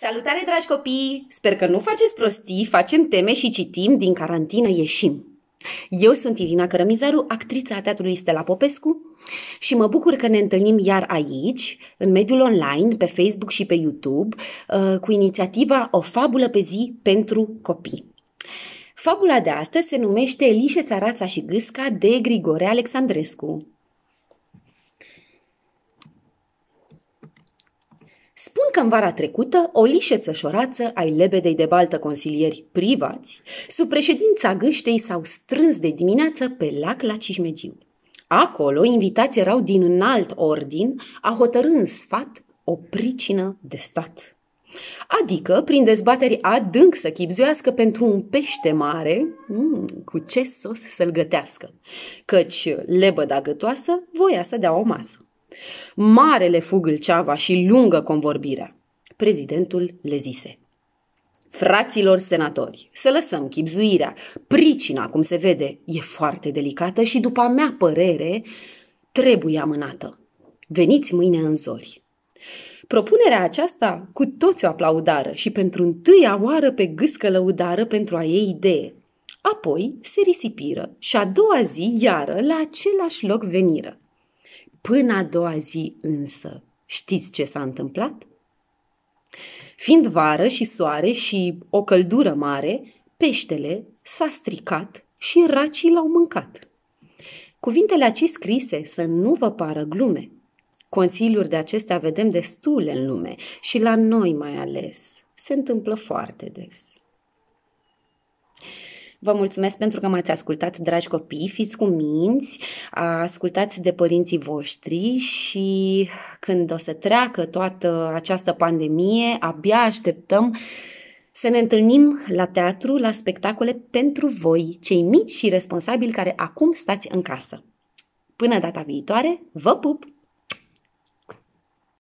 Salutare, dragi copii! Sper că nu faceți prostii, facem teme și citim, din carantină ieșim. Eu sunt Irina Cărămizaru, actrița a Teatrului Stella Popescu și mă bucur că ne întâlnim iar aici, în mediul online, pe Facebook și pe YouTube, uh, cu inițiativa O fabulă pe zi pentru copii. Fabula de astăzi se numește Elișe Țarața și Gâsca de Grigore Alexandrescu. Spun că în vara trecută, o lișeță șorață ai lebedei de baltă consilieri privați, sub președința gâștei s-au strâns de dimineață pe lac la Cismegiu. Acolo, invitați erau din înalt ordin a hotărâ în sfat o pricină de stat. Adică, prin dezbateri adânc să chipzuiască pentru un pește mare, mm, cu ce sos să-l gătească, căci lebăda gătoasă voia să dea o masă. Marele fugâlceava și lungă convorbirea. Prezidentul le zise. Fraților senatori, să lăsăm chipzuirea. Pricina, cum se vede, e foarte delicată și, după a mea părere, trebuie amânată. Veniți mâine în zori. Propunerea aceasta cu toți o aplaudară și pentru întâia oară pe gâscă lăudară pentru a ei idee. Apoi se risipiră și a doua zi iară la același loc veniră. Până a doua zi însă, știți ce s-a întâmplat? Fiind vară și soare și o căldură mare, peștele s-a stricat și racii l-au mâncat. Cuvintele acei scrise să nu vă pară glume. Consiliuri de acestea vedem destule în lume și la noi mai ales. Se întâmplă foarte des. Vă mulțumesc pentru că m-ați ascultat, dragi copii, fiți cu minți, ascultați de părinții voștri și când o să treacă toată această pandemie, abia așteptăm să ne întâlnim la teatru, la spectacole pentru voi, cei mici și responsabili care acum stați în casă. Până data viitoare, vă pup!